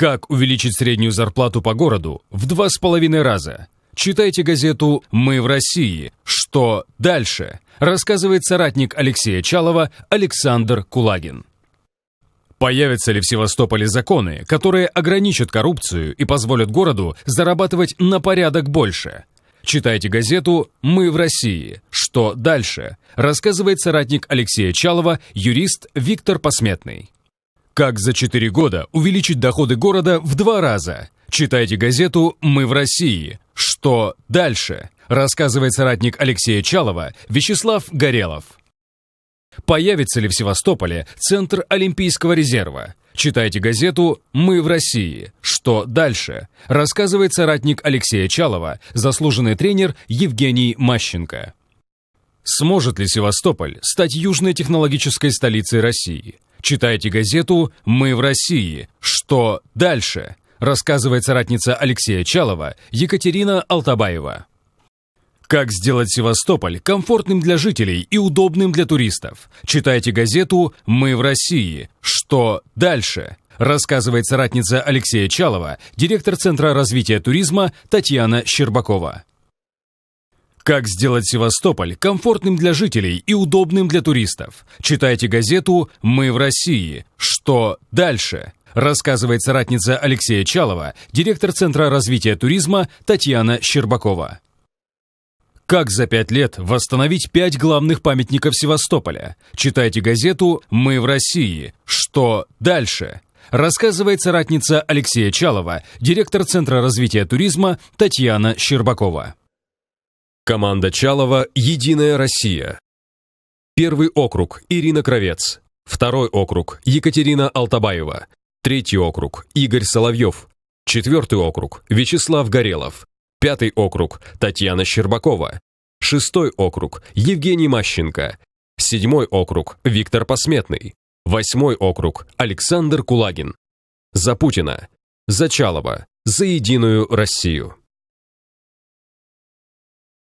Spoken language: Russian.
Как увеличить среднюю зарплату по городу в два с половиной раза? Читайте газету «Мы в России. Что дальше?» рассказывает соратник Алексея Чалова Александр Кулагин. Появятся ли в Севастополе законы, которые ограничат коррупцию и позволят городу зарабатывать на порядок больше? Читайте газету «Мы в России. Что дальше?» рассказывает соратник Алексея Чалова, юрист Виктор Посметный. Как за 4 года увеличить доходы города в два раза? Читайте газету «Мы в России». Что дальше? Рассказывает соратник Алексея Чалова Вячеслав Горелов. Появится ли в Севастополе Центр Олимпийского резерва? Читайте газету «Мы в России. Что дальше?» рассказывает соратник Алексея Чалова, заслуженный тренер Евгений Мащенко. Сможет ли Севастополь стать южной технологической столицей России? Читайте газету «Мы в России». Что дальше? Рассказывает соратница Алексея Чалова Екатерина Алтабаева. Как сделать Севастополь комфортным для жителей и удобным для туристов? Читайте газету «Мы в России». Что дальше? Рассказывает соратница Алексея Чалова, директор Центра развития туризма Татьяна Щербакова. Как сделать Севастополь комфортным для жителей и удобным для туристов? Читайте газету «Мы в России». Что дальше? Рассказывает соратница Алексея Чалова, директор Центра развития туризма Татьяна Щербакова. Как за пять лет восстановить пять главных памятников Севастополя? Читайте газету «Мы в России». Что дальше? Рассказывает соратница Алексея Чалова, директор Центра развития туризма Татьяна Щербакова. Команда Чалова «Единая Россия». Первый округ – Ирина Кровец. Второй округ – Екатерина Алтабаева. Третий округ – Игорь Соловьев. Четвертый округ – Вячеслав Горелов. Пятый округ – Татьяна Щербакова. Шестой округ – Евгений Мащенко. Седьмой округ – Виктор Посметный. Восьмой округ – Александр Кулагин. За Путина. За Чалова. За единую Россию.